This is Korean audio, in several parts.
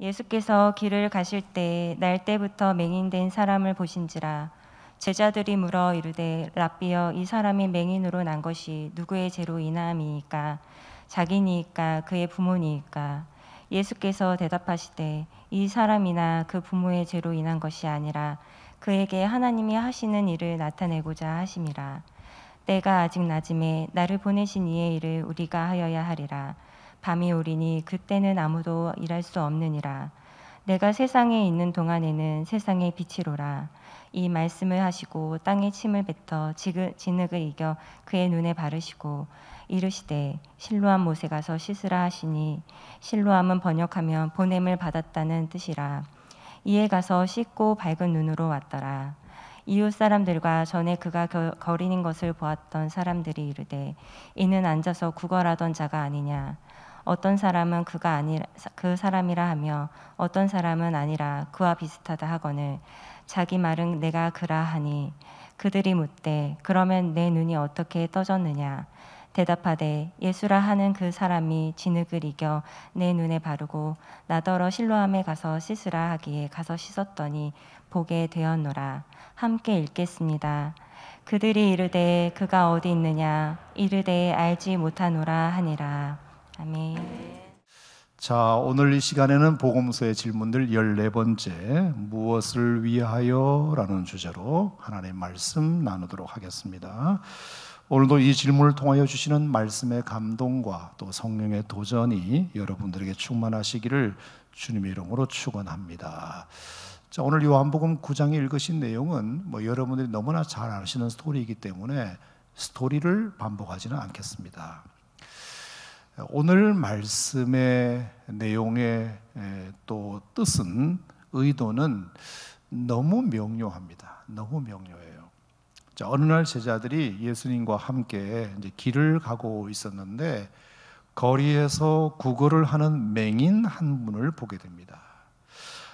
예수께서 길을 가실 때 날때부터 맹인된 사람을 보신지라 제자들이 물어 이르되 라비여 이 사람이 맹인으로 난 것이 누구의 죄로 인함이니까 자기니까 그의 부모니까 예수께서 대답하시되 이 사람이나 그 부모의 죄로 인한 것이 아니라 그에게 하나님이 하시는 일을 나타내고자 하심이라 내가 아직 낮음에 나를 보내신 이의 일을 우리가 하여야 하리라 밤이 오리니 그때는 아무도 일할 수 없느니라. 내가 세상에 있는 동안에는 세상의 빛이로라. 이 말씀을 하시고 땅에 침을 뱉어 진흙을 이겨 그의 눈에 바르시고 이르시되 실로암 못에 가서 씻으라 하시니 실로암은 번역하면 보냄을 받았다는 뜻이라. 이에 가서 씻고 밝은 눈으로 왔더라. 이웃 사람들과 전에 그가 거리는 것을 보았던 사람들이 이르되 이는 앉아서 구걸하던 자가 아니냐 어떤 사람은 그가 아니 라그 사람이라 하며 어떤 사람은 아니라 그와 비슷하다 하거늘 자기 말은 내가 그라 하니 그들이 묻되 그러면 내 눈이 어떻게 떠졌느냐 대답하되 예수라 하는 그 사람이 진흙을 이겨 내 눈에 바르고 나더러 실로함에 가서 씻으라 하기에 가서 씻었더니 보게 되었노라 함께 읽겠습니다. 그들이 이르되 그가 어디 있느냐 이르되 알지 못하노라 하니라. 아멘. 자, 오늘 이 시간에는 복음서의 질문들 14번째 무엇을 위하여라는 주제로 하나님의 말씀 나누도록 하겠습니다. 오늘도 이 질문을 통하여 주시는 말씀의 감동과 또 성령의 도전이 여러분들에게 충만하시기를 주님의 이름으로 축원합니다. 자, 오늘 요한복음 9장에 읽으신 내용은 뭐 여러분들이 너무나 잘 아시는 스토리이기 때문에 스토리를 반복하지는 않겠습니다. 오늘 말씀의 내용의 또 뜻은 의도는 너무 명료합니다. 너무 명료해요. 자, 어느 날 제자들이 예수님과 함께 이제 길을 가고 있었는데 거리에서 구걸을 하는 맹인 한 분을 보게 됩니다.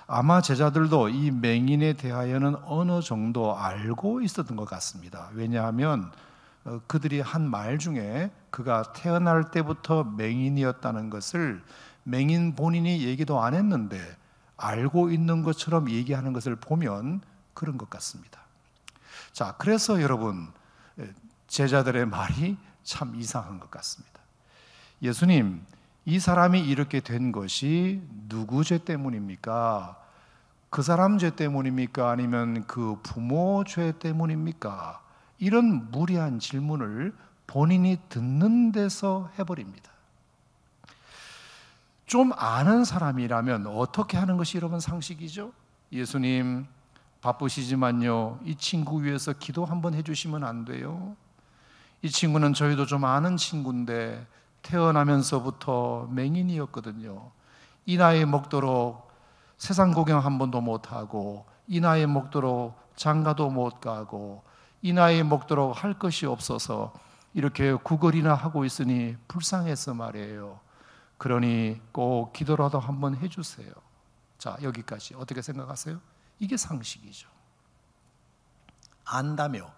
아마 제자들도 이 맹인에 대하여는 어느 정도 알고 있었던 것 같습니다. 왜냐하면 어, 그들이 한 말 중에 그가 태어날 때부터 맹인이었다는 것을 맹인 본인이 얘기도 안 했는데 알고 있는 것처럼 얘기하는 것을 보면 그런 것 같습니다. 자, 그래서 여러분, 예, 제자들의 말이 참 이상한 것 같습니다. 예수님, 이 사람이 이렇게 된 것이 누구 죄 때문입니까? 그 사람 죄 때문입니까? 아니면 그 부모 죄 때문입니까? 이런 무리한 질문을 본인이 듣는 데서 해버립니다. 좀 아는 사람이라면 어떻게 하는 것이 여러분 상식이죠? 예수님 바쁘시지만요. 이 친구 위해서 기도 한번 해주시면 안 돼요. 이 친구는 저희도 좀 아는 친구인데 태어나면서부터 맹인이었거든요. 이 나이 먹도록 세상 구경 한 번도 못 하고 이 나이 먹도록 장가도 못 가고 이 나이 먹도록 할 것이 없어서 이렇게 구걸이나 하고 있으니 불쌍해서 말이에요. 그러니 꼭 기도라도 한번 해주세요. 자, 여기까지 어떻게 생각하세요? 이게 상식이죠. 안다며,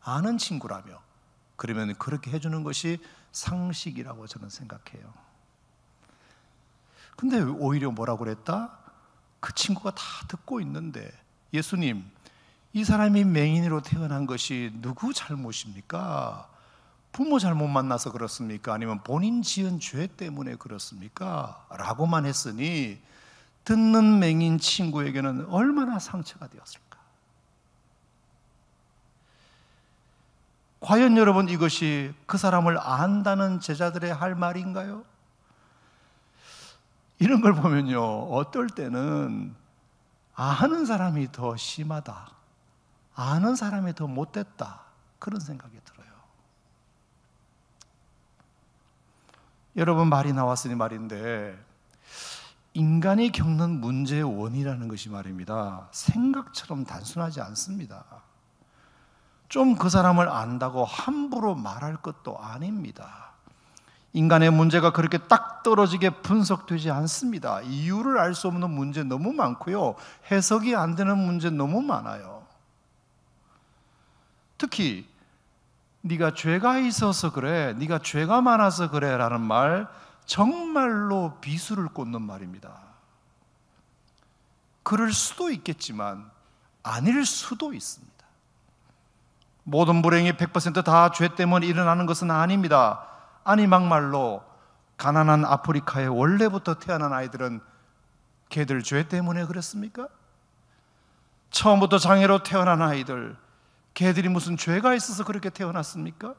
아는 친구라며, 그러면 그렇게 해주는 것이 상식이라고 저는 생각해요. 근데 오히려 뭐라고 그랬다? 그 친구가 다 듣고 있는데, 예수님, 이 사람이 맹인으로 태어난 것이 누구 잘못입니까? 부모 잘못 만나서 그렇습니까? 아니면 본인 지은 죄 때문에 그렇습니까? 라고만 했으니 듣는 맹인 친구에게는 얼마나 상처가 되었을까? 과연 여러분 이것이 그 사람을 안다는 제자들의 할 말인가요? 이런 걸 보면요, 어떨 때는 아는 사람이 더 심하다. 아는 사람이 더 못됐다. 그런 생각이 들어요. 여러분 말이 나왔으니 말인데 인간이 겪는 문제의 원이라는 것이 말입니다. 생각처럼 단순하지 않습니다. 좀 그 사람을 안다고 함부로 말할 것도 아닙니다. 인간의 문제가 그렇게 딱 떨어지게 분석되지 않습니다. 이유를 알 수 없는 문제 너무 많고요. 해석이 안 되는 문제 너무 많아요. 특히 네가 죄가 있어서 그래, 네가 죄가 많아서 그래라는 말 정말로 비수를 꽂는 말입니다. 그럴 수도 있겠지만 아닐 수도 있습니다. 모든 불행이 100%다 죄 때문에 일어나는 것은 아닙니다. 아니 막말로 가난한 아프리카에 원래부터 태어난 아이들은 걔들 죄 때문에 그랬습니까? 처음부터 장애로 태어난 아이들, 걔들이 그 무슨 죄가 있어서 그렇게 태어났습니까?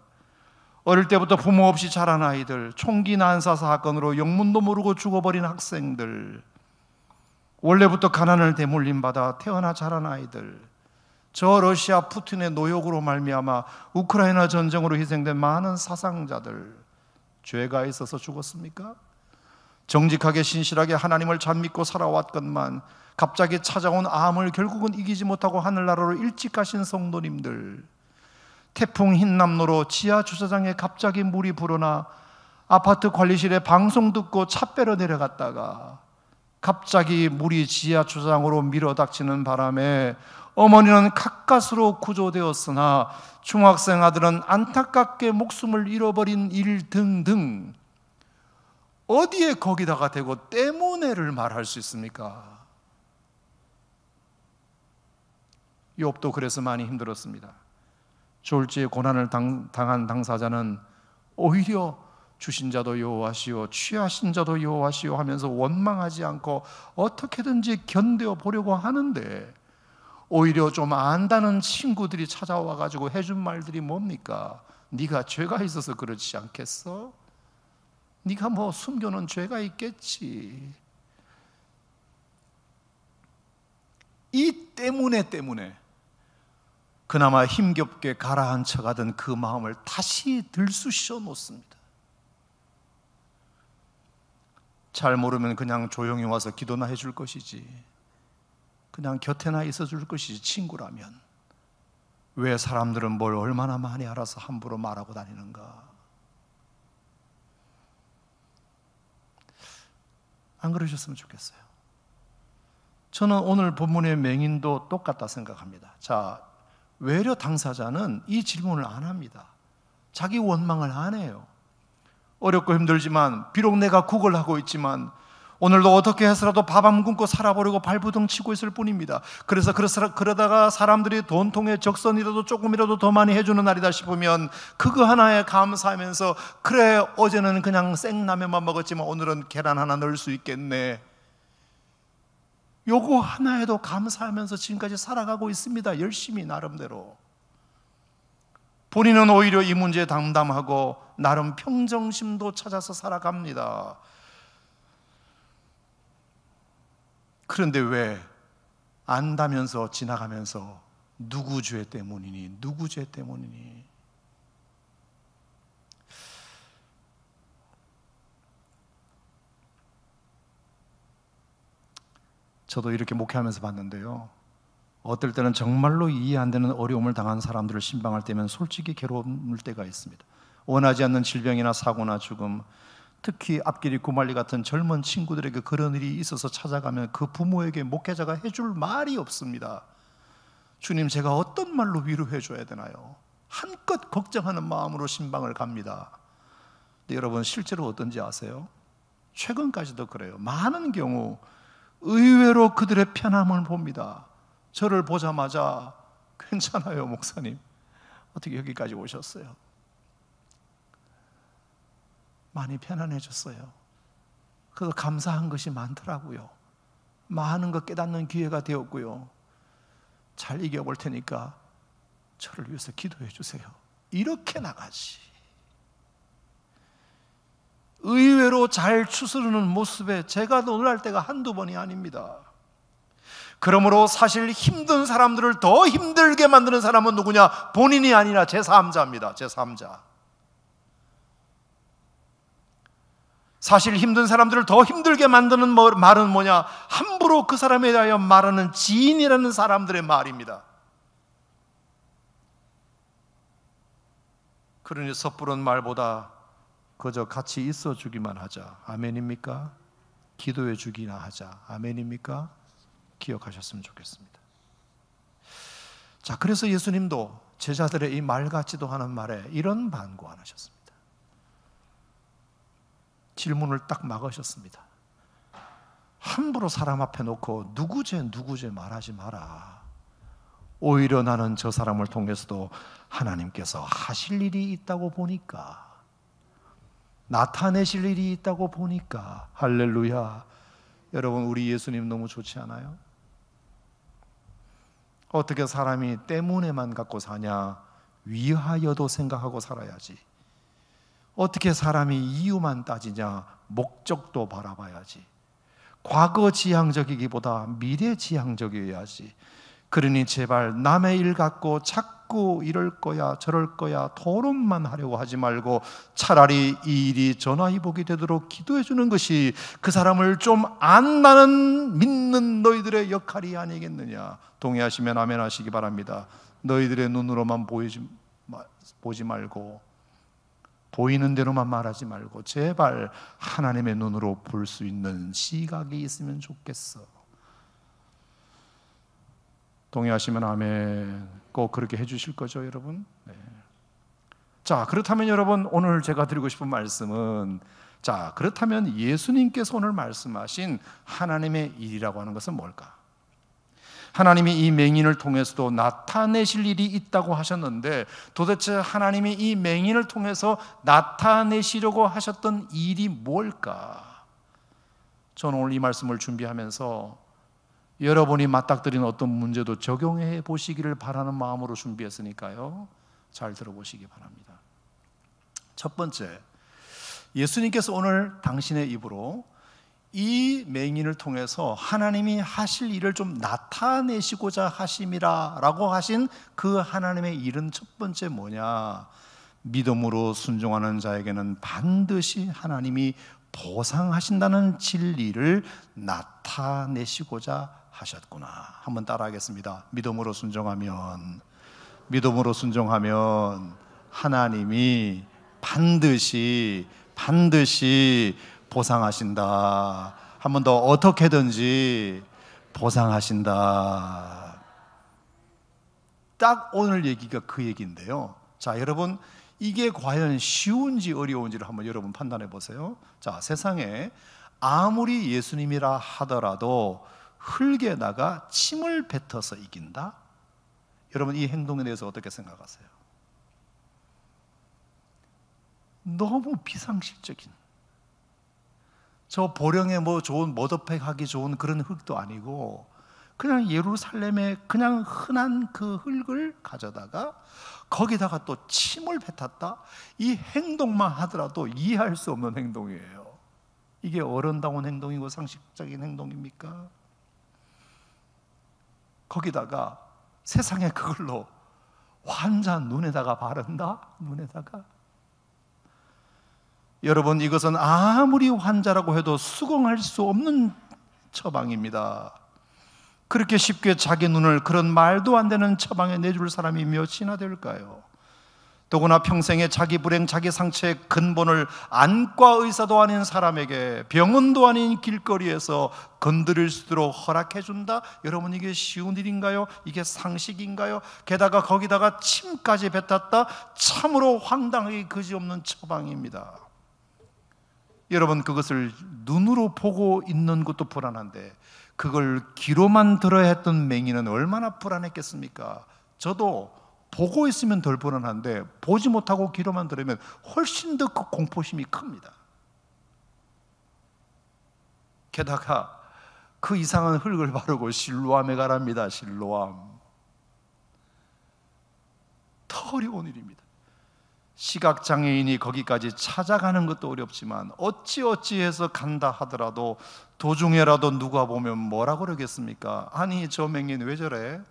어릴 때부터 부모 없이 자란 아이들, 총기 난사 사건으로 영문도 모르고 죽어버린 학생들, 원래부터 가난을 대물림 받아 태어나 자란 아이들, 저 러시아 푸틴의 노역으로 말미암아 우크라이나 전쟁으로 희생된 많은 사상자들, 죄가 있어서 죽었습니까? 정직하게 신실하게 하나님을 잘 믿고 살아왔건만 갑자기 찾아온 암을 결국은 이기지 못하고 하늘나라로 일찍 가신 성도님들 태풍 흰남노로 지하 주차장에 갑자기 물이 불어나 아파트 관리실에 방송 듣고 차 빼러 내려갔다가 갑자기 물이 지하 주차장으로 밀어닥치는 바람에 어머니는 가까스로 구조되었으나 중학생 아들은 안타깝게 목숨을 잃어버린 일 등등 어디에 거기다가 대고 때문에를 말할 수 있습니까? 욥도 그래서 많이 힘들었습니다. 졸지에 고난을 당, 한 당사자는 오히려 주신 자도 여호와시오 취하신 자도 여호와시오 하면서 원망하지 않고 어떻게든지 견뎌 보려고 하는데 오히려 좀 안다는 친구들이 찾아와 가지고 해준 말들이 뭡니까? 네가 죄가 있어서 그렇지 않겠어? 네가 뭐 숨겨놓은 죄가 있겠지. 이 때문에 때문에 그나마 힘겹게 가라앉혀 가던 그 마음을 다시 들쑤셔 놓습니다. 잘 모르면 그냥 조용히 와서 기도나 해줄 것이지. 그냥 곁에나 있어 줄 것이지, 친구라면. 왜 사람들은 뭘 얼마나 많이 알아서 함부로 말하고 다니는가? 안 그러셨으면 좋겠어요. 저는 오늘 본문의 맹인도 똑같다 생각합니다. 자, 외려 당사자는 이 질문을 안 합니다. 자기 원망을 안 해요. 어렵고 힘들지만, 비록 내가 구걸 하고 있지만, 오늘도 어떻게 해서라도 밥 안 굶고 살아보려고 발부둥 치고 있을 뿐입니다. 그래서 그러다가 사람들이 돈통에 적선이라도 조금이라도 더 많이 해주는 날이다 싶으면 그거 하나에 감사하면서 그래 어제는 그냥 생라면만 먹었지만 오늘은 계란 하나 넣을 수 있겠네. 요거 하나에도 감사하면서 지금까지 살아가고 있습니다. 열심히 나름대로. 본인은 오히려 이 문제에 담담하고 나름 평정심도 찾아서 살아갑니다. 그런데 왜 안다면서 지나가면서 누구 죄 때문이니? 누구 죄 때문이니? 저도 이렇게 목회하면서 봤는데요. 어떨 때는 정말로 이해 안 되는 어려움을 당한 사람들을 신방할 때면 솔직히 괴로울 때가 있습니다. 원하지 않는 질병이나 사고나 죽음, 특히 앞길이 구말리 같은 젊은 친구들에게 그런 일이 있어서 찾아가면 그 부모에게 목회자가 해줄 말이 없습니다. 주님, 제가 어떤 말로 위로해 줘야 되나요? 한껏 걱정하는 마음으로 신방을 갑니다. 근데 여러분 실제로 어떤지 아세요? 최근까지도 그래요. 많은 경우 의외로 그들의 편함을 봅니다. 저를 보자마자 괜찮아요, 목사님. 어떻게 여기까지 오셨어요? 많이 편안해졌어요. 그래서 감사한 것이 많더라고요. 많은 것 깨닫는 기회가 되었고요. 잘 이겨볼 테니까 저를 위해서 기도해 주세요. 이렇게 나가지. 의외로 잘 추스르는 모습에 제가 놀랄 때가 한두 번이 아닙니다. 그러므로 사실 힘든 사람들을 더 힘들게 만드는 사람은 누구냐? 본인이 아니라 제3자입니다. 제3자. 사실 힘든 사람들을 더 힘들게 만드는 뭐, 말은 뭐냐? 함부로 그 사람에 대하여 말하는 지인이라는 사람들의 말입니다. 그러니 섣부른 말보다 그저 같이 있어 주기만 하자. 아멘입니까? 기도해 주기나 하자. 아멘입니까? 기억하셨으면 좋겠습니다. 자, 그래서 예수님도 제자들의 이말 같지도 않은 말에 이런 반고 안 하셨습니다. 질문을 딱 막으셨습니다. 함부로 사람 앞에 놓고 누구제 누구제 말하지 마라. 오히려 나는 저 사람을 통해서도 하나님께서 하실 일이 있다고 보니까 나타내실 일이 있다고 보니까 할렐루야. 여러분 우리 예수님 너무 좋지 않아요? 어떻게 사람이 때문에만 갖고 사냐? 위하여도 생각하고 살아야지. 어떻게 사람이 이유만 따지냐? 목적도 바라봐야지. 과거 지향적이기보다 미래 지향적이어야지. 그러니 제발 남의 일 갖고 자꾸 이럴 거야 저럴 거야 토론만 하려고 하지 말고 차라리 이 일이 전화위복이 되도록 기도해 주는 것이 그 사람을 좀 안나는 믿는 너희들의 역할이 아니겠느냐 동의하시면 아멘 하시기 바랍니다 너희들의 눈으로만 보이지, 보지 말고 보이는 대로만 말하지 말고 제발 하나님의 눈으로 볼 수 있는 시각이 있으면 좋겠어. 동의하시면 아멘. 꼭 그렇게 해주실 거죠, 여러분? 네. 자, 그렇다면 여러분, 오늘 제가 드리고 싶은 말씀은 자, 그렇다면 예수님께서 오늘 말씀하신 하나님의 일이라고 하는 것은 뭘까? 하나님이 이 맹인을 통해서도 나타내실 일이 있다고 하셨는데 도대체 하나님이 이 맹인을 통해서 나타내시려고 하셨던 일이 뭘까? 저는 오늘 이 말씀을 준비하면서 여러분이 맞닥뜨린 어떤 문제도 적용해 보시기를 바라는 마음으로 준비했으니까요. 잘 들어보시기 바랍니다. 첫 번째, 예수님께서 오늘 당신의 입으로 이 맹인을 통해서 하나님이 하실 일을 좀 나타내시고자 하심이라라고 하신 그 하나님의 일은 첫 번째 뭐냐? 믿음으로 순종하는 자에게는 반드시 하나님이 보상하신다는 진리를 나타내시고자 하셨구나. 한번 따라하겠습니다. 믿음으로 순종하면 믿음으로 순종하면 하나님이 반드시 반드시 보상하신다. 한 번 더 어떻게든지 보상하신다. 딱 오늘 얘기가 그 얘기인데요. 자, 여러분 이게 과연 쉬운지 어려운지를 한번 여러분 판단해 보세요. 자, 세상에 아무리 예수님이라 하더라도 흙에다가 침을 뱉어서 이긴다? 여러분 이 행동에 대해서 어떻게 생각하세요? 너무 비상식적인 저 보령에 뭐 좋은 머더팩 하기 좋은 그런 흙도 아니고 그냥 예루살렘의 그냥 흔한 그 흙을 가져다가 거기다가 또 침을 뱉었다? 이 행동만 하더라도 이해할 수 없는 행동이에요. 이게 어른다운 행동이고 상식적인 행동입니까? 거기다가 세상에 그걸로 환자 눈에다가 바른다? 눈에다가? 여러분 이것은 아무리 환자라고 해도 수긍할 수 없는 처방입니다. 그렇게 쉽게 자기 눈을 그런 말도 안 되는 처방에 내줄 사람이 몇이나 될까요? 더구나 평생에 자기 불행, 자기 상처의 근본을 안과 의사도 아닌 사람에게 병원도 아닌 길거리에서 건드릴 수 있도록 허락해 준다. 여러분 이게 쉬운 일인가요? 이게 상식인가요? 게다가 거기다가 침까지 뱉었다. 참으로 황당하게 그지없는 처방입니다. 여러분 그것을 눈으로 보고 있는 것도 불안한데 그걸 귀로만 들어야 했던 맹인은 얼마나 불안했겠습니까? 저도 보고 있으면 덜 불안한데 보지 못하고 귀로만 들으면 훨씬 더 그 공포심이 큽니다. 게다가 그 이상한 흙을 바르고 실로암에 가랍니다. 실로암. 더 어려운 일입니다. 시각 장애인이 거기까지 찾아가는 것도 어렵지만 어찌어찌해서 간다 하더라도 도중에라도 누가 보면 뭐라고 그러겠습니까? 아니 저 맹인 왜 저래?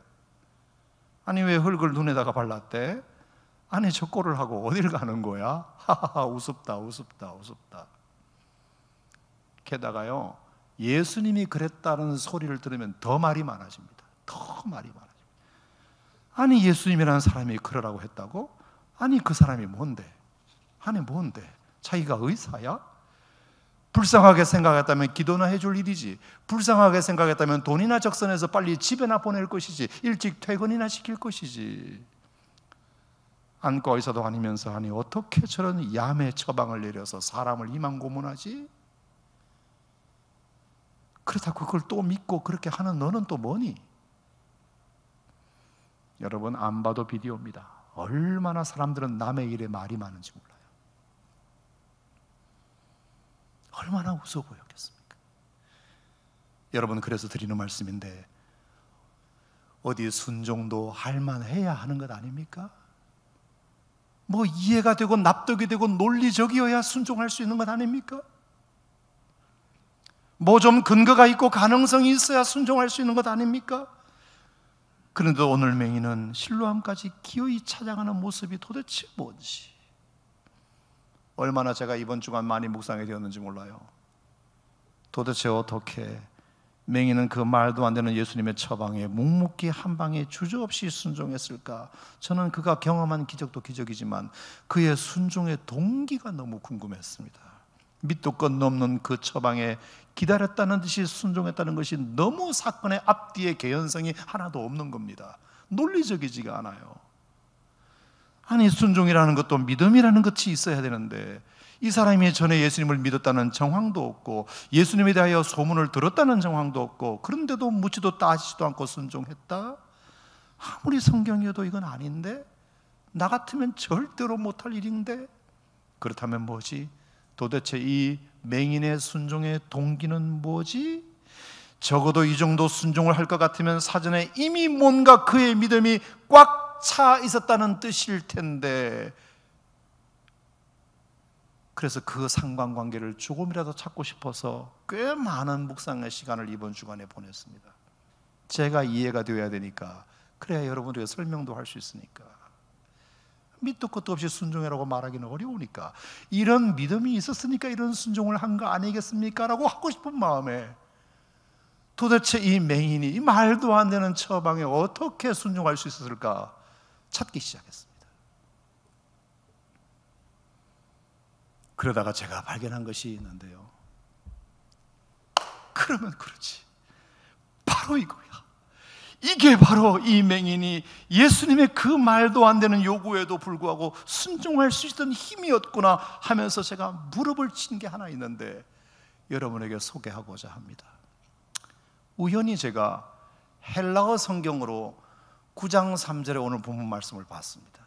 아니 왜 흙을 눈에다가 발랐대? 아니 저 꼴을 하고 어딜 가는 거야? 하하하 우습다 우습다 우습다 게다가요 예수님이 그랬다는 소리를 들으면 더 말이 많아집니다 더 말이 많아집니다 아니 예수님이라는 사람이 그러라고 했다고? 아니 그 사람이 뭔데? 아니 뭔데? 자기가 의사야? 불쌍하게 생각했다면 기도나 해줄 일이지. 불쌍하게 생각했다면 돈이나 적선해서 빨리 집에나 보낼 것이지. 일찍 퇴근이나 시킬 것이지. 안과 의사도 아니면서 아니 어떻게 저런 야매 처방을 내려서 사람을 이만 고문하지? 그렇다고 그걸 또 믿고 그렇게 하는 너는 또 뭐니? 여러분 안 봐도 비디오입니다. 얼마나 사람들은 남의 일에 말이 많은지 몰라요. 얼마나 웃어 보였겠습니까? 여러분 그래서 드리는 말씀인데 어디 순종도 할만해야 하는 것 아닙니까? 뭐 이해가 되고 납득이 되고 논리적이어야 순종할 수 있는 것 아닙니까? 뭐 좀 근거가 있고 가능성이 있어야 순종할 수 있는 것 아닙니까? 그런데 오늘 맹인은 실로함까지 기어이 찾아가는 모습이 도대체 뭔지 얼마나 제가 이번 주간 많이 묵상이 되었는지 몰라요. 도대체 어떻게 맹인은 그 말도 안 되는 예수님의 처방에 묵묵히 한 방에 주저없이 순종했을까? 저는 그가 경험한 기적도 기적이지만 그의 순종의 동기가 너무 궁금했습니다. 밑도 끝 넘는 그 처방에 기다렸다는 듯이 순종했다는 것이 너무 사건의 앞뒤에 개연성이 하나도 없는 겁니다. 논리적이지가 않아요. 아니 순종이라는 것도 믿음이라는 것이 있어야 되는데 이 사람이 전에 예수님을 믿었다는 정황도 없고 예수님에 대하여 소문을 들었다는 정황도 없고 그런데도 묻지도 따지지도 않고 순종했다. 아무리 성경이어도 이건 아닌데 나 같으면 절대로 못 할 일인데 그렇다면 뭐지? 도대체 이 맹인의 순종의 동기는 뭐지? 적어도 이 정도 순종을 할 것 같으면 사전에 이미 뭔가 그의 믿음이 꽉 차 있었다는 뜻일 텐데 그래서 그 상관관계를 조금이라도 찾고 싶어서 꽤 많은 묵상의 시간을 이번 주간에 보냈습니다 제가 이해가 되어야 되니까 그래야 여러분들에게 설명도 할 수 있으니까 밑도 끝도 없이 순종해라고 말하기는 어려우니까 이런 믿음이 있었으니까 이런 순종을 한 거 아니겠습니까? 라고 하고 싶은 마음에 도대체 이 맹인이 이 말도 안 되는 처방에 어떻게 순종할 수 있었을까 찾기 시작했습니다. 그러다가 제가 발견한 것이 있는데요. 그러면 그렇지. 바로 이거예요. 이게 바로 이 맹인이 예수님의 그 말도 안 되는 요구에도 불구하고 순종할 수 있던 힘이었구나 하면서 제가 무릎을 친 게 하나 있는데 여러분에게 소개하고자 합니다. 우연히 제가 헬라어 성경으로 9장 3절에 오늘 본문 말씀을 봤습니다.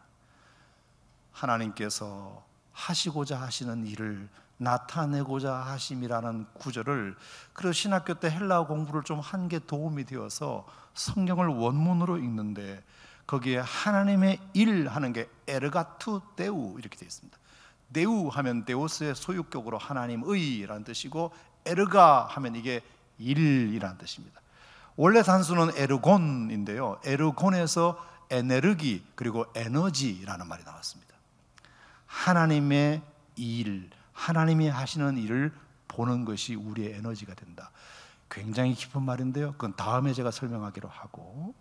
하나님께서 하시고자 하시는 일을 나타내고자 하심이라는 구절을 그래서 신학교 때헬라 공부를 좀 한 게 도움이 되어서 성경을 원문으로 읽는데 거기에 하나님의 일 하는 게 에르가투 데우 이렇게 되어 있습니다. 데우 하면 데오스의 소유격으로 하나님의라는 뜻이고 에르가 하면 이게 일이라는 뜻입니다. 원래 단수는 에르곤인데요. 에르곤에서 에네르기 그리고 에너지라는 말이 나왔습니다. 하나님의 일 하나님이 하시는 일을 보는 것이 우리의 에너지가 된다. 굉장히 깊은 말인데요. 그건 다음에 제가 설명하기로 하고.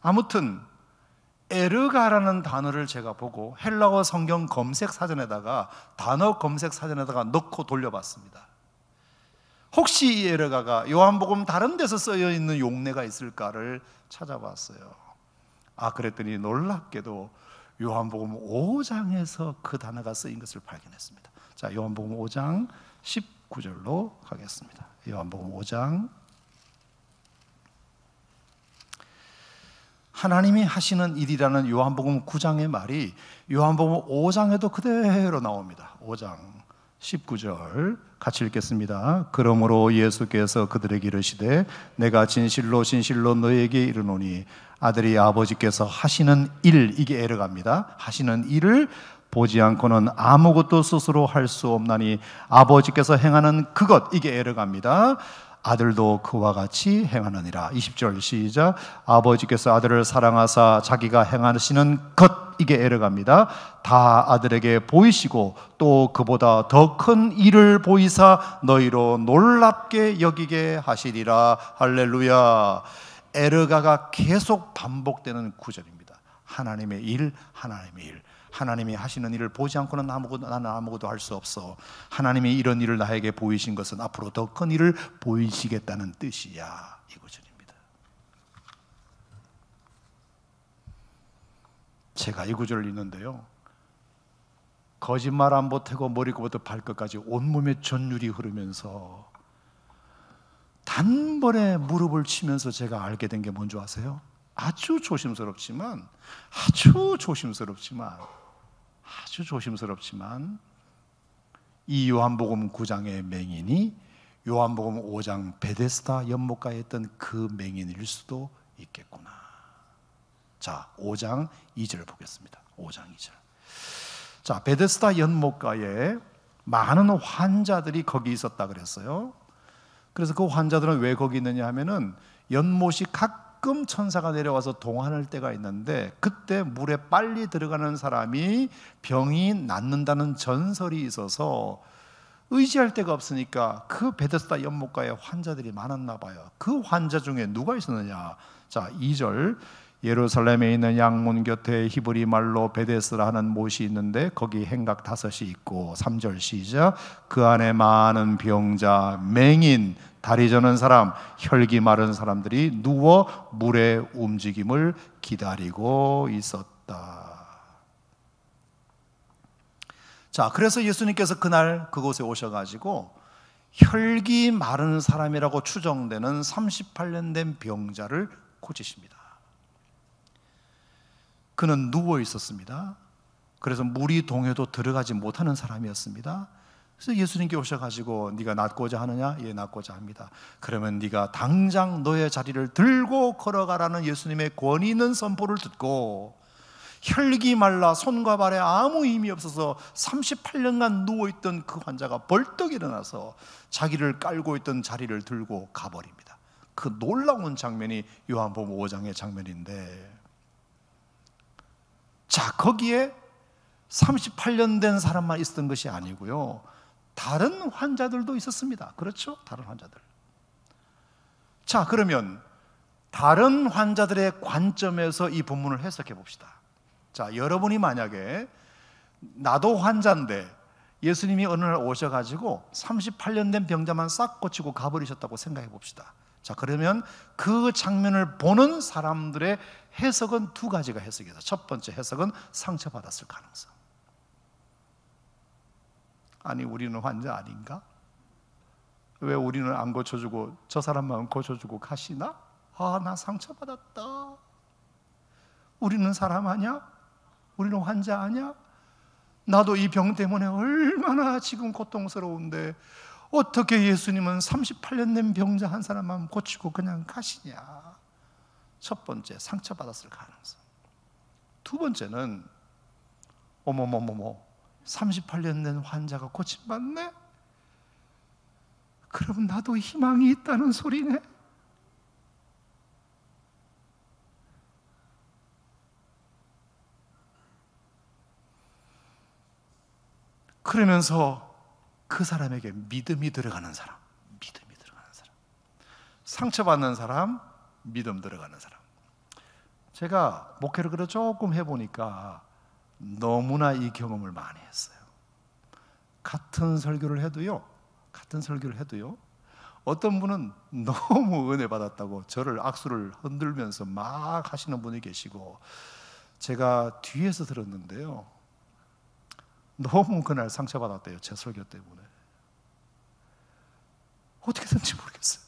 아무튼 에르가라는 단어를 제가 보고 헬라어 성경 검색 사전에다가 단어 검색 사전에다가 넣고 돌려봤습니다. 혹시 이 에르가가 요한복음 다른 데서 쓰여 있는 용례가 있을까를 찾아봤어요. 아, 그랬더니 놀랍게도 요한복음 5장에서 그 단어가 쓰인 것을 발견했습니다. 자, 요한복음 5장 19절로 가겠습니다. 요한복음 5장 하나님이 하시는 일이라는 요한복음 9장의 말이 요한복음 5장에도 그대로 나옵니다. 5장 19절 같이 읽겠습니다. 그러므로 예수께서 그들에게 이르시되 내가 진실로 진실로 너에게 이르노니 아들이 아버지께서 하시는 일 이게 에러갑니다. 하시는 일을 보지 않고는 아무것도 스스로 할 수 없나니 아버지께서 행하는 그것 이게 에러갑니다. 아들도 그와 같이 행하느니라. 20절 시작. 아버지께서 아들을 사랑하사 자기가 행하시는 것 이게 에러갑니다. 다 아들에게 보이시고 또 그보다 더 큰 일을 보이사 너희로 놀랍게 여기게 하시리라. 할렐루야. 에르가가 계속 반복되는 구절입니다. 하나님의 일, 하나님의 일. 하나님이 하시는 일을 보지 않고는 아무것도 나는 아무것도 할 수 없어. 하나님이 이런 일을 나에게 보이신 것은 앞으로 더 큰 일을 보이시겠다는 뜻이야. 제가 이 구절을 읽는데요. 거짓말 안 보태고 머리끝부터 발끝까지 온몸에 전율이 흐르면서 단번에 무릎을 치면서 제가 알게 된 게 뭔지 아세요? 아주 조심스럽지만 아주 조심스럽지만 아주 조심스럽지만 이 요한복음 9장의 맹인이 요한복음 5장 베데스다 연못가에 있던 그 맹인일 수도 있겠구나. 자, 5장 2절 을 보겠습니다. 5장 2절. 자, 베데스다 연못가에 많은 환자들이 거기 있었다 그랬어요. 그래서 그 환자들은 왜 거기 있느냐 하면은 연못이 가끔 천사가 내려와서 동안할 때가 있는데 그때 물에 빨리 들어가는 사람이 병이 낫는다는 전설이 있어서 의지할 데가 없으니까 그 베데스다 연못가에 환자들이 많았나 봐요. 그 환자 중에 누가 있었느냐? 자, 2절 예루살렘에 있는 양문 곁에 히브리 말로 베데스라 는 못이 있는데 거기 행각 다섯이 있고 3절 시작 그 안에 많은 병자, 맹인, 다리 저는 사람, 혈기 마른 사람들이 누워 물의 움직임을 기다리고 있었다. 자, 그래서 예수님께서 그날 그곳에 오셔 가지고 혈기 마른 사람이라고 추정되는 38년 된 병자를 고치십니다. 그는 누워 있었습니다. 그래서 무리 동해도 들어가지 못하는 사람이었습니다. 그래서 예수님께 오셔가지고 네가 낫고자 하느냐? 예, 낫고자 합니다. 그러면 네가 당장 너의 자리를 들고 걸어가라는 예수님의 권위 있는 선포를 듣고 혈기 말라 손과 발에 아무 힘이 없어서 38년간 누워있던 그 환자가 벌떡 일어나서 자기를 깔고 있던 자리를 들고 가버립니다. 그 놀라운 장면이 요한복음 5장의 장면인데 자, 거기에 38년 된 사람만 있었던 것이 아니고요. 다른 환자들도 있었습니다. 그렇죠? 다른 환자들. 자, 그러면 다른 환자들의 관점에서 이 본문을 해석해 봅시다. 자, 여러분이 만약에 나도 환자인데 예수님이 어느 날 오셔가지고 38년 된 병자만 싹 고치고 가버리셨다고 생각해 봅시다. 자, 그러면 그 장면을 보는 사람들의 해석은 두 가지가 해석이 있첫 번째 해석은 상처받았을 가능성. 아니, 우리는 환자 아닌가? 왜 우리는 안 고쳐주고 저 사람만 고쳐주고 가시나? 아, 나 상처받았다. 우리는 사람 아니야? 우리는 환자 아니야? 나도 이 병 때문에 얼마나 지금 고통스러운데 어떻게 예수님은 38년 된 병자 한 사람만 고치고 그냥 가시냐? 첫 번째 상처받았을 가능성. 두 번째는 어머머머머 38년 된 환자가 고침받네? 그럼 나도 희망이 있다는 소리네? 그러면서 그 사람에게 믿음이 들어가는 사람, 믿음이 들어가는 사람, 상처받는 사람, 믿음 들어가는 사람. 제가 목회를 그래 조금 해보니까 너무나 이 경험을 많이 했어요. 같은 설교를 해도요, 같은 설교를 해도요, 어떤 분은 너무 은혜 받았다고 저를 악수를 흔들면서 막 하시는 분이 계시고, 제가 뒤에서 들었는데요, 너무 그날 상처받았대요, 제 설교 때문에. 어떻게 된지 모르겠어요.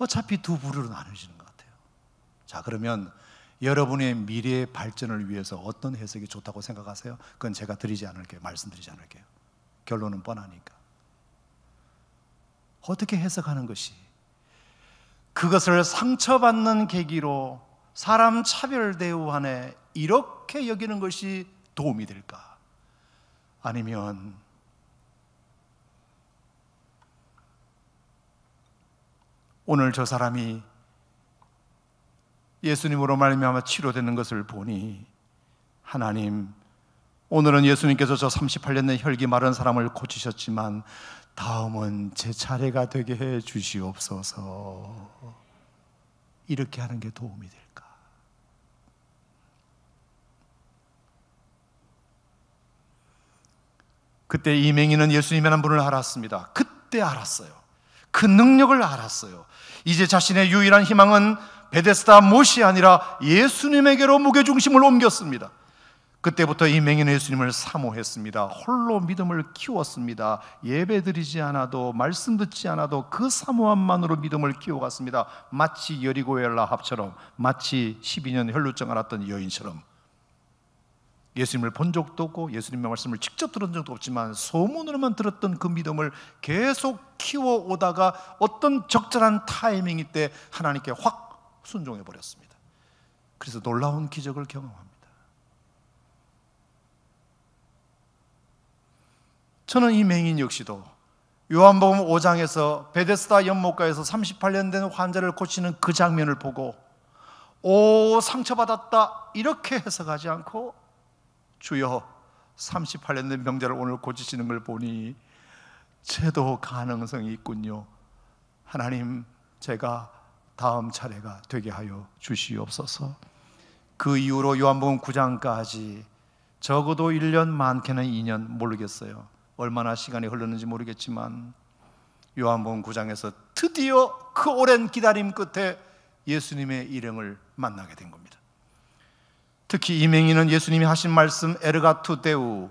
어차피 두 부류로 나눠지는 것 같아요. 자, 그러면 여러분의 미래의 발전을 위해서 어떤 해석이 좋다고 생각하세요? 그건 제가 드리지 않을게요. 말씀드리지 않을게요. 결론은 뻔하니까. 어떻게 해석하는 것이 그것을 상처받는 계기로 사람 차별 대우안에 이렇게 여기는 것이 도움이 될까? 아니면 오늘 저 사람이 예수님으로 말미암아 치료되는 것을 보니 하나님 오늘은 예수님께서 저 38년 된 혈기 마른 사람을 고치셨지만 다음은 제 차례가 되게 해 주시옵소서. 이렇게 하는 게 도움이 될까? 그때 이맹이는 예수님이라는 분을 알았습니다. 그때 알았어요. 그 능력을 알았어요. 이제 자신의 유일한 희망은 베데스다 못이 아니라 예수님에게로 무게중심을 옮겼습니다. 그때부터 이 맹인 예수님을 사모했습니다. 홀로 믿음을 키웠습니다. 예배 드리지 않아도 말씀 듣지 않아도 그 사모함만으로 믿음을 키워갔습니다. 마치 여리고엘 라합처럼 마치 12년 혈루증 앓았던 여인처럼 예수님을 본 적도 없고 예수님의 말씀을 직접 들은 적도 없지만 소문으로만 들었던 그 믿음을 계속 키워오다가 어떤 적절한 타이밍이 때 하나님께 확 순종해 버렸습니다. 그래서 놀라운 기적을 경험합니다. 저는 이 맹인 역시도 요한복음 5장에서 베데스다 연못가에서 38년 된 환자를 고치는 그 장면을 보고 오 상처받았다 이렇게 해석하지 않고 주여 38년 된 병자를 오늘 고치시는 걸 보니 제도 가능성이 있군요. 하나님, 제가 다음 차례가 되게 하여 주시옵소서. 그 이후로 요한복음 9장까지 적어도 1년 많게는 2년 모르겠어요. 얼마나 시간이 흘렀는지 모르겠지만 요한복음 9장에서 드디어 그 오랜 기다림 끝에 예수님의 일행을 만나게 된 겁니다. 특히 이맹이는 예수님이 하신 말씀 에르가투 데우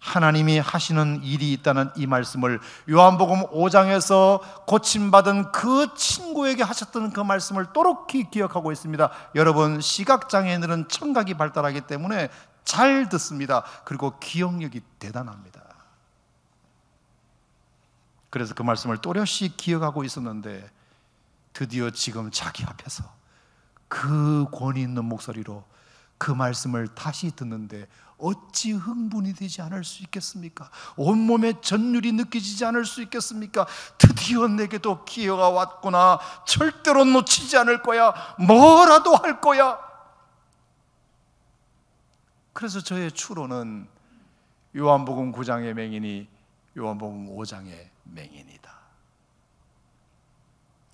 하나님이 하시는 일이 있다는 이 말씀을 요한복음 5장에서 고침받은 그 친구에게 하셨던 그 말씀을 또렷히 기억하고 있습니다. 여러분 시각장애인들은 청각이 발달하기 때문에 잘 듣습니다. 그리고 기억력이 대단합니다. 그래서 그 말씀을 또렷이 기억하고 있었는데 드디어 지금 자기 앞에서 그 권위 있는 목소리로 그 말씀을 다시 듣는데 어찌 흥분이 되지 않을 수 있겠습니까? 온몸에 전율이 느껴지지 않을 수 있겠습니까? 드디어 내게도 기회가 왔구나. 절대로 놓치지 않을 거야. 뭐라도 할 거야. 그래서 저의 추론은 요한복음 9장의 맹인이 요한복음 5장의 맹인이다.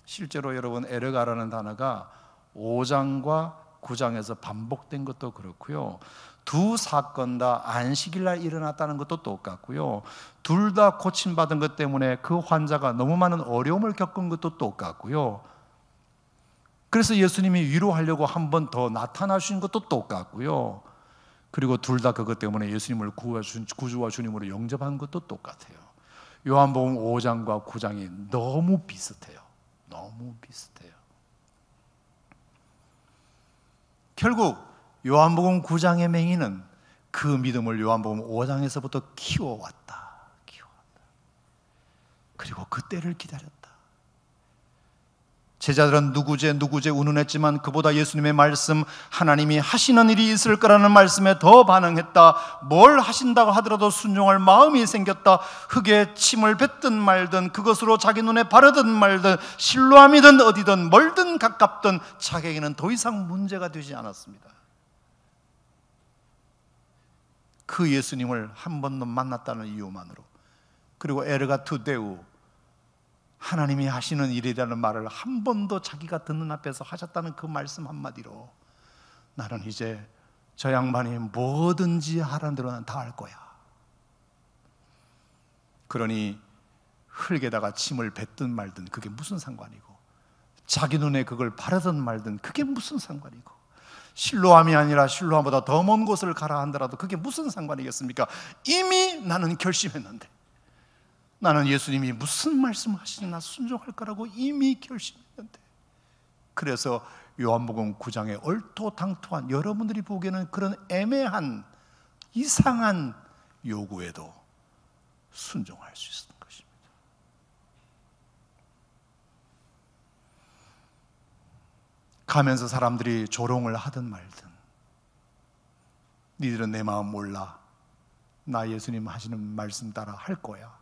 실제로 여러분 에르가라는 단어가 5장과 9장에서 반복된 것도 그렇고요. 두 사건 다 안식일 날 일어났다는 것도 똑같고요. 둘 다 고침받은 것 때문에 그 환자가 너무 많은 어려움을 겪은 것도 똑같고요. 그래서 예수님이 위로하려고 한 번 더 나타나신 것도 똑같고요. 그리고 둘 다 그것 때문에 예수님을 구주와 주님으로 영접한 것도 똑같아요. 요한복음 5장과 9장이 너무 비슷해요. 너무 비슷해요. 결국 요한복음 9장의 맹인은 그 믿음을 요한복음 5장에서부터 키워왔다. 키워왔다. 그리고 그때를 기다렸다. 제자들은 누구제 누구제 운운했지만 그보다 예수님의 말씀 하나님이 하시는 일이 있을 거라는 말씀에 더 반응했다. 뭘 하신다고 하더라도 순종할 마음이 생겼다. 흙에 침을 뱉든 말든 그것으로 자기 눈에 바르든 말든 실로함이든 어디든 멀든 가깝든 자기에게는 더 이상 문제가 되지 않았습니다. 그 예수님을 한 번도 만났다는 이유만으로 그리고 에르가 투데우 하나님이 하시는 일이라는 말을 한 번도 자기가 듣는 앞에서 하셨다는 그 말씀 한마디로 나는 이제 저 양반이 뭐든지 하라는 대로 난다할 거야. 그러니 흙에다가 침을 뱉든 말든 그게 무슨 상관이고 자기 눈에 그걸 바르든 말든 그게 무슨 상관이고 실로함이 아니라 실로함보다 더 먼 곳을 가라 한다라도 그게 무슨 상관이겠습니까? 이미 나는 결심했는데 나는 예수님이 무슨 말씀을 하시나 순종할 거라고 이미 결심했는데 그래서 요한복음 9장에 얼토당토한 여러분들이 보기에는 그런 애매한 이상한 요구에도 순종할 수 있었던 것입니다. 가면서 사람들이 조롱을 하든 말든 니들은 내 마음 몰라 나 예수님 하시는 말씀 따라 할 거야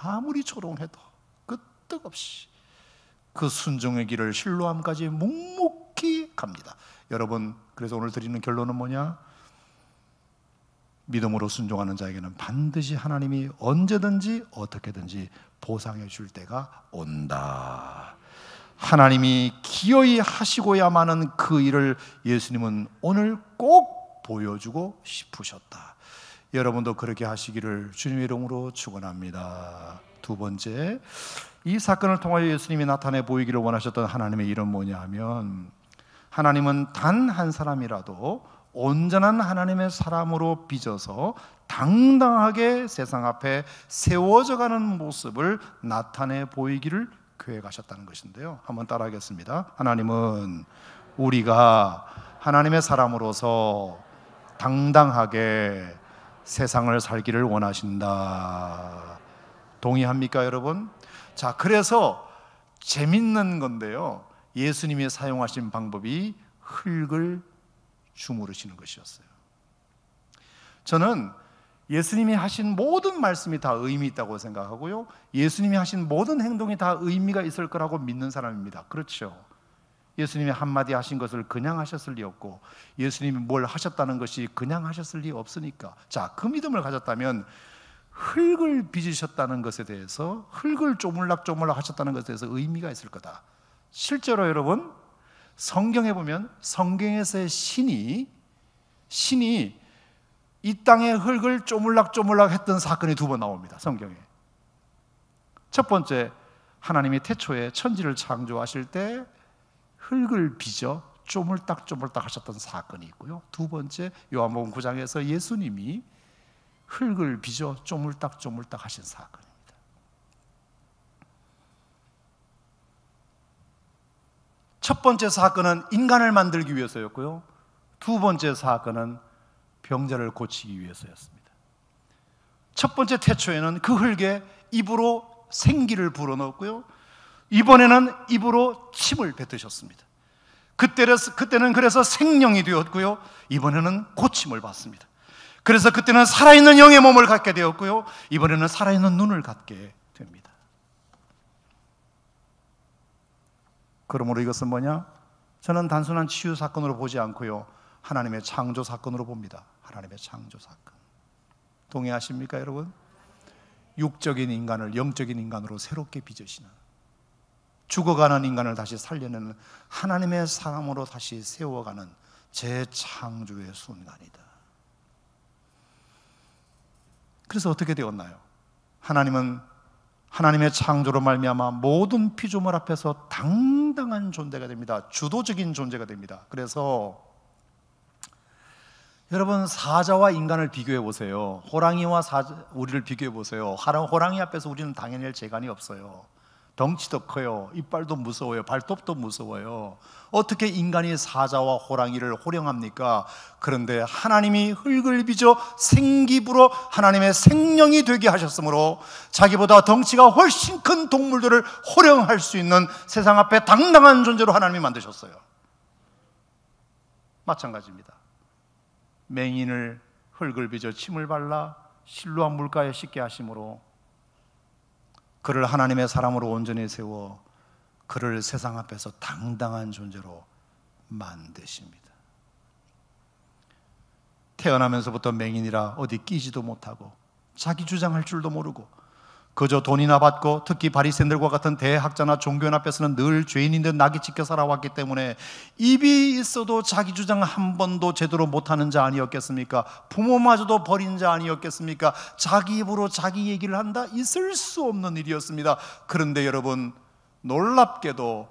아무리 조롱해도 그 뜻없이 그 순종의 길을 실로함까지 묵묵히 갑니다. 여러분, 그래서 오늘 드리는 결론은 뭐냐? 믿음으로 순종하는 자에게는 반드시 하나님이 언제든지 어떻게든지 보상해 줄 때가 온다. 하나님이 기어이 하시고야만 하그 일을 예수님은 오늘 꼭 보여주고 싶으셨다. 여러분도 그렇게 하시기를 주님의 이름으로 축원합니다. 두 번째, 이 사건을 통하여 예수님이 나타내 보이기를 원하셨던 하나님의 일은 뭐냐 하면 하나님은 단 한 사람이라도 온전한 하나님의 사람으로 빚어서 당당하게 세상 앞에 세워져 가는 모습을 나타내 보이기를 계획하셨다는 것인데요. 한번 따라하겠습니다. 하나님은 우리가 하나님의 사람으로서 당당하게 세상을 살기를 원하신다. 동의합니까, 여러분? 자, 그래서 재밌는 건데요. 예수님이 사용하신 방법이 흙을 주무르시는 것이었어요. 저는 예수님이 하신 모든 말씀이 다 의미 있다고 생각하고요. 예수님이 하신 모든 행동이 다 의미가 있을 거라고 믿는 사람입니다. 그렇죠. 예수님이 한마디 하신 것을 그냥 하셨을 리 없고 예수님이 뭘 하셨다는 것이 그냥 하셨을 리 없으니까 자, 그 믿음을 가졌다면 흙을 빚으셨다는 것에 대해서 흙을 조물락조물락 하셨다는 것에 대해서 의미가 있을 거다. 실제로 여러분 성경에 보면 성경에서의 신이 신이 이 땅의 흙을 조물락조물락 했던 사건이 두 번 나옵니다. 성경에. 첫 번째 하나님이 태초에 천지를 창조하실 때 흙을 빚어 쪼물딱쪼물딱 하셨던 사건이 있고요. 두 번째 요한복음 9장에서 예수님이 흙을 빚어 쪼물딱쪼물딱 하신 사건입니다. 첫 번째 사건은 인간을 만들기 위해서였고요. 두 번째 사건은 병자를 고치기 위해서였습니다. 첫 번째 태초에는 그 흙에 입으로 생기를 불어넣었고요. 이번에는 입으로 침을 뱉으셨습니다. 그때는, 그때는 그래서 생명이 되었고요. 이번에는 고침을 받습니다. 그래서 그때는 살아있는 영의 몸을 갖게 되었고요. 이번에는 살아있는 눈을 갖게 됩니다. 그러므로 이것은 뭐냐? 저는 단순한 치유 사건으로 보지 않고요. 하나님의 창조 사건으로 봅니다. 하나님의 창조 사건. 동의하십니까, 여러분? 육적인 인간을 영적인 인간으로 새롭게 빚으시는 죽어가는 인간을 다시 살려내는 하나님의 사람으로 다시 세워가는 재창조의 순간이다. 그래서 어떻게 되었나요? 하나님은 하나님의 창조로 말미암아 모든 피조물 앞에서 당당한 존재가 됩니다. 주도적인 존재가 됩니다. 그래서 여러분 사자와 인간을 비교해 보세요. 호랑이와 사자, 우리를 비교해 보세요. 호랑이 앞에서 우리는 당연히 재간이 없어요. 덩치도 커요. 이빨도 무서워요. 발톱도 무서워요. 어떻게 인간이 사자와 호랑이를 호령합니까? 그런데 하나님이 흙을 빚어 생기부로 하나님의 생명이 되게 하셨으므로 자기보다 덩치가 훨씬 큰 동물들을 호령할 수 있는 세상 앞에 당당한 존재로 하나님이 만드셨어요. 마찬가지입니다. 맹인을 흙을 빚어 침을 발라 실루한 물가에 씻게 하심으로 그를 하나님의 사람으로 온전히 세워 그를 세상 앞에서 당당한 존재로 만드십니다. 태어나면서부터 맹인이라 어디 끼지도 못하고 자기 주장할 줄도 모르고 그저 돈이나 받고 특히 바리새인들과 같은 대학자나 종교인 앞에서는 늘 죄인인 듯 낙이 찍혀 살아왔기 때문에 입이 있어도 자기 주장 한 번도 제대로 못하는 자 아니었겠습니까? 부모마저도 버린 자 아니었겠습니까? 자기 입으로 자기 얘기를 한다 있을 수 없는 일이었습니다. 그런데 여러분 놀랍게도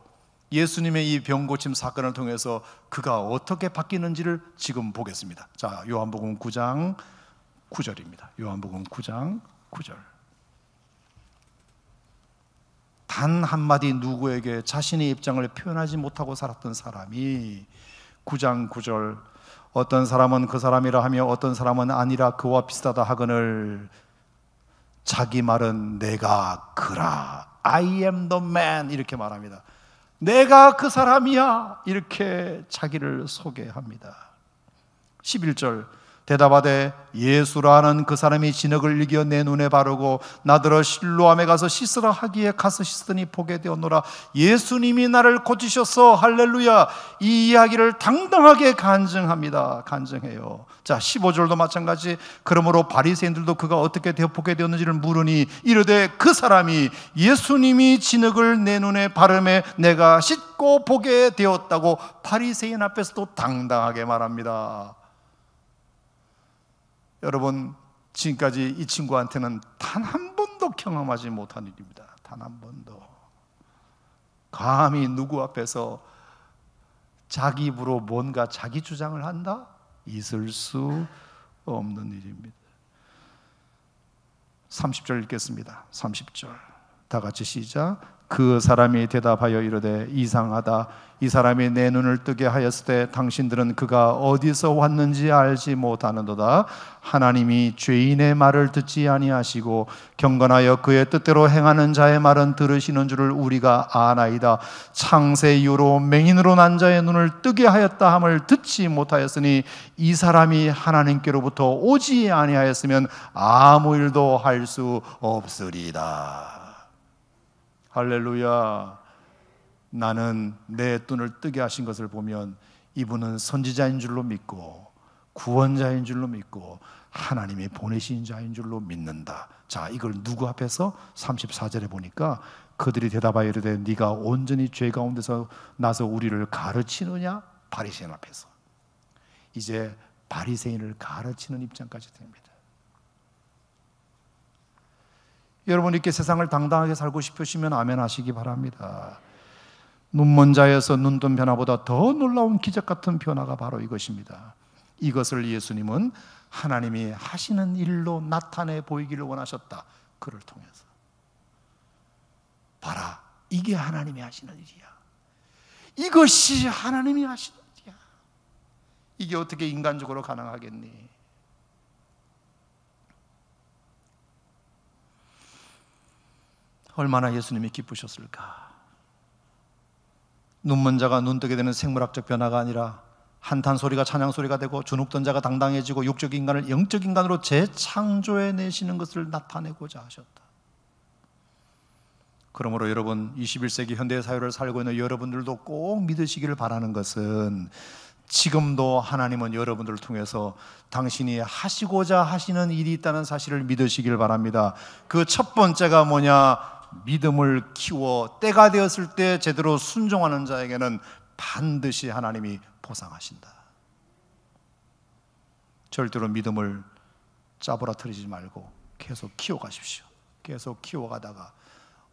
예수님의 이 병고침 사건을 통해서 그가 어떻게 바뀌는지를 지금 보겠습니다. 자 요한복음 9장 9절입니다. 요한복음 9장 9절. 단 한마디 누구에게 자신의 입장을 표현하지 못하고 살았던 사람이 9장 9절 어떤 사람은 그 사람이라 하며 어떤 사람은 아니라 그와 비슷하다 하거늘 자기 말은 내가 그라 I am the man 이렇게 말합니다. 내가 그 사람이야 이렇게 자기를 소개합니다. 11절 대답하되 예수라는 그 사람이 진흙을 이겨 내 눈에 바르고 나들어 실로암에 가서 씻으라 하기에 가서 씻으니 보게 되었노라 예수님이 나를 고치셨어 할렐루야 이 이야기를 당당하게 간증합니다 간증해요 자 15절도 마찬가지 그러므로 바리새인들도 그가 어떻게 되어 보게 되었는지를 물으니 이르되 그 사람이 예수님이 진흙을 내 눈에 바르매 내가 씻고 보게 되었다고 바리새인 앞에서도 당당하게 말합니다 여러분 지금까지 이 친구한테는 단 한 번도 경험하지 못한 일입니다. 단 한 번도. 감히 누구 앞에서 자기 입으로 뭔가 자기 주장을 한다? 있을 수 없는 일입니다. 30절 읽겠습니다. 30절. 다 같이 시작. 그 사람이 대답하여 이르되 이상하다 이 사람이 내 눈을 뜨게 하였을 때 당신들은 그가 어디서 왔는지 알지 못하는도다 하나님이 죄인의 말을 듣지 아니하시고 경건하여 그의 뜻대로 행하는 자의 말은 들으시는 줄을 우리가 아나이다 창세 이후로 맹인으로 난 자의 눈을 뜨게 하였다 함을 듣지 못하였으니 이 사람이 하나님께로부터 오지 아니하였으면 아무 일도 할 수 없으리다 할렐루야. 나는 내 눈을 뜨게 하신 것을 보면 이분은 선지자인 줄로 믿고 구원자인 줄로 믿고 하나님이 보내신 자인 줄로 믿는다. 자, 이걸 누구 앞에서 34절에 보니까 그들이 대답하여 이르되 네가 온전히 죄 가운데서 나서 우리를 가르치느냐 바리새인 앞에서. 이제 바리새인을 가르치는 입장까지 됩니다. 여러분 이렇게 세상을 당당하게 살고 싶으시면 아멘 하시기 바랍니다. 눈먼 자에서 눈뜬 변화보다 더 놀라운 기적 같은 변화가 바로 이것입니다. 이것을 예수님은 하나님이 하시는 일로 나타내 보이기를 원하셨다. 그를 통해서. 봐라. 이게 하나님이 하시는 일이야. 이것이 하나님이 하시는 일이야. 이게 어떻게 인간적으로 가능하겠니? 얼마나 예수님이 기쁘셨을까? 눈먼 자가 눈뜨게 되는 생물학적 변화가 아니라 한탄 소리가 찬양 소리가 되고 주눅던 자가 당당해지고 육적 인간을 영적 인간으로 재창조해 내시는 것을 나타내고자 하셨다. 그러므로 여러분 21세기 현대 사회를 살고 있는 여러분들도 꼭 믿으시기를 바라는 것은 지금도 하나님은 여러분들을 통해서 당신이 하시고자 하시는 일이 있다는 사실을 믿으시길 바랍니다. 그 첫 번째가 뭐냐? 믿음을 키워 때가 되었을 때 제대로 순종하는 자에게는 반드시 하나님이 보상하신다. 절대로 믿음을 짜부라뜨리지 말고 계속 키워가십시오. 계속 키워가다가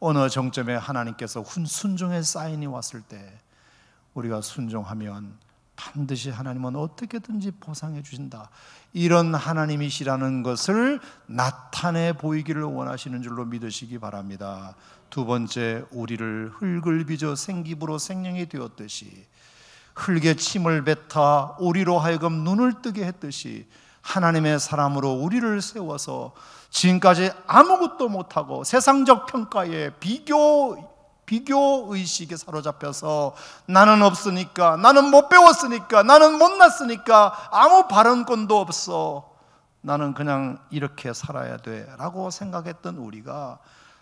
어느 정점에 하나님께서 순종의 사인이 왔을 때 우리가 순종하면 반드시 하나님은 어떻게든지 보상해 주신다. 이런 하나님이시라는 것을 나타내 보이기를 원하시는 줄로 믿으시기 바랍니다. 두 번째, 우리를 흙을 빚어 생기부로 생명이 되었듯이 흙에 침을 뱉아 오리로 하여금 눈을 뜨게 했듯이 하나님의 사람으로 우리를 세워서 지금까지 아무것도 못하고 세상적 평가에 비교 비교 의식에 사로잡혀서 나는 없으니까, 나는 못 배웠으니까, 나는 못났으니까 아무 발언권도 없어. 나는 그냥 이렇게 살아야 돼. 라고 생각했던 우리가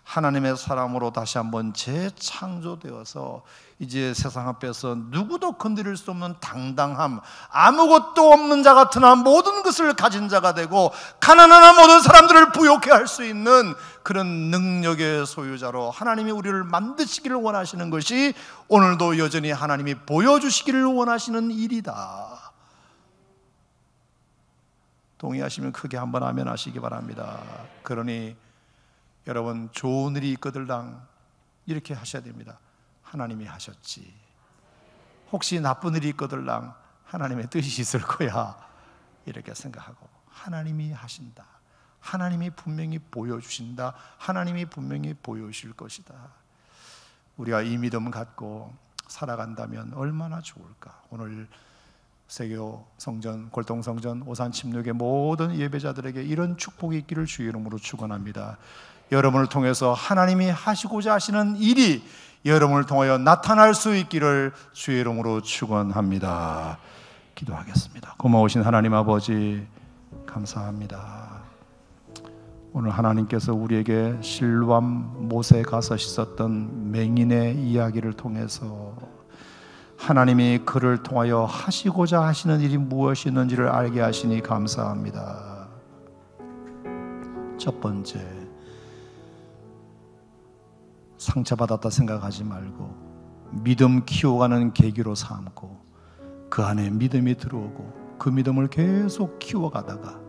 하나님의 사람으로 다시 한번 재창조되어서 이제 세상 앞에서 누구도 건드릴 수 없는 당당함, 아무것도 없는 자 같으나 모든 것을 가진 자가 되고 가난한 모든 사람들을 부욕해 할 수 있는 그런 능력의 소유자로 하나님이 우리를 만드시기를 원하시는 것이 오늘도 여전히 하나님이 보여주시기를 원하시는 일이다. 동의하시면 크게 한번 아멘 하시기 바랍니다. 그러니 여러분 좋은 일이 있거들랑 이렇게 하셔야 됩니다. 하나님이 하셨지. 혹시 나쁜 일이 있거들랑 하나님의 뜻이 있을 거야. 이렇게 생각하고 하나님이 하신다. 하나님이 분명히 보여주신다. 하나님이 분명히 보여실 것이다. 우리가 이 믿음 갖고 살아간다면 얼마나 좋을까. 오늘 세교 성전, 골동 성전, 오산 침륙의 모든 예배자들에게 이런 축복이 있기를 주의 이름으로 축원합니다. 여러분을 통해서 하나님이 하시고자 하시는 일이 여러분을 통하여 나타날 수 있기를 주의 이름으로 축원합니다. 기도하겠습니다. 고마우신 하나님 아버지 감사합니다. 오늘 하나님께서 우리에게 실람 못에 가서 씻었던 맹인의 이야기를 통해서 하나님이 그를 통하여 하시고자 하시는 일이 무엇이 있는지를 알게 하시니 감사합니다. 첫 번째 상처받았다 생각하지 말고 믿음 키워가는 계기로 삼고 그 안에 믿음이 들어오고 그 믿음을 계속 키워가다가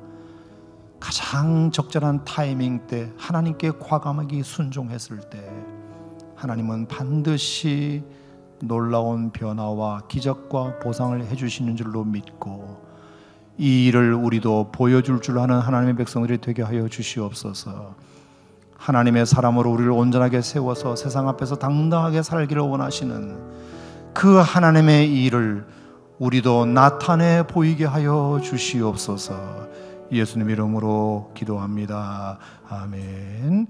가장 적절한 타이밍 때 하나님께 과감하게 순종했을 때 하나님은 반드시 놀라운 변화와 기적과 보상을 해주시는 줄로 믿고 이 일을 우리도 보여줄 줄 아는 하나님의 백성들이 되게 하여 주시옵소서. 하나님의 사람으로 우리를 온전하게 세워서 세상 앞에서 당당하게 살기를 원하시는 그 하나님의 일을 우리도 나타내 보이게 하여 주시옵소서. 예수님 이름으로 기도합니다. 아멘.